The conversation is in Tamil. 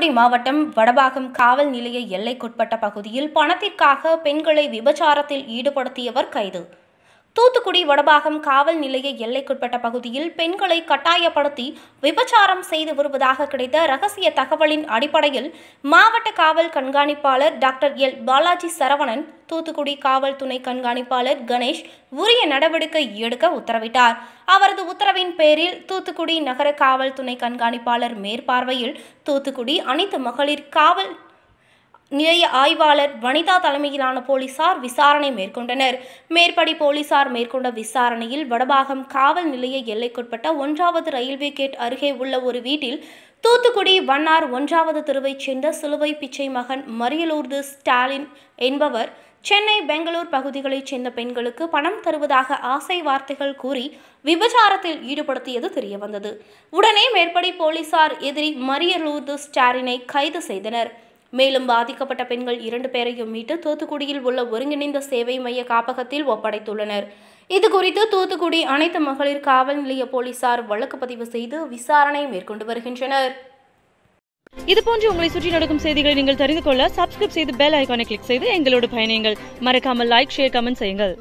தூத்துக்குடி மாவட்டம் வடபாகம் காவல் நிலைய எல்லைக்குட்பட்ட பகுதியில் பணத்திற்காக பெண்களை விபச்சாரத்தில் ஈடுபடுத்தியவர் கைது தூத்துக்குடி வடபாகம் காவல் நிலைய எல்லைக்குட்பட்ட பகுதியில் பெண்களை கட்டாயப்படுத்தி விபச்சாரம் செய்து வருவதாக கிடைத்த ரகசிய தகவலின் அடிப்படையில் மாவட்ட காவல் கண்காணிப்பாளர் டாக்டர் எல் பாலாஜி சரவணன் தூத்துக்குடி காவல் துணை கண்காணிப்பாளர் கணேஷ் உரிய நடவடிக்கை எடுக்க உத்தரவிட்டார் அவரது உத்தரவின் பேரில் தூத்துக்குடி நகர காவல் துணை கண்காணிப்பாளர் மேற்பார்வையில் தூத்துக்குடி அனைத்து மகளிர் காவல் நிலைய ஆய்வாளர் வனிதா தலைமையிலான போலீசார் விசாரணை மேற்கொண்டனர் மேற்படி போலீசார் மேற்கொண்ட விசாரணையில் வடபாகம் காவல் நிலைய எல்லைக்குட்பட்ட ஒன்றாவது ரயில்வே கேட் அருகே உள்ள ஒரு வீட்டில் தூத்துக்குடி வண்ணார் ஒன்றாவது தெருவைச் சேர்ந்த சிலுவை பிச்சை மகன் மரியலூர்து ஸ்டாலின் என்பவர் சென்னை பெங்களூர் பகுதிகளைச் சேர்ந்த பெண்களுக்கு பணம் தருவதாக ஆசை வார்த்தைகள் கூறி விபச்சாரத்தில் ஈடுபடுத்தியது தெரியவந்தது உடனே மேற்படி போலீசார் எதிரி மரியலூர்து ஸ்டாலினை கைது செய்தனர் மேலும் பாதிக்கப்பட்ட பெண்கள் இரண்டு பேரையும் மீட்டு தூத்துக்குடியில் உள்ள ஒருங்கிணைந்த சேவை மைய காப்பகத்தில் ஒப்படைத்துள்ளனர் இதுகுறித்து தூத்துக்குடி அனைத்து மகளிர் காவல் நிலைய போலீசார் வழக்கு பதிவு செய்து விசாரணை மேற்கொண்டு வருகின்றனர் இதுபோன்று உங்களை சுற்றி நடக்கும் செய்திகளை நீங்கள் தெரிந்து கொள்ள சப்ஸ்கிரைப் செய்து பெல் ஐக்கானை கிளிக் செய்து எங்களோடு பயணியுங்கள் மறக்காமல் லைக் ஷேர் கமெண்ட் செய்யுங்கள்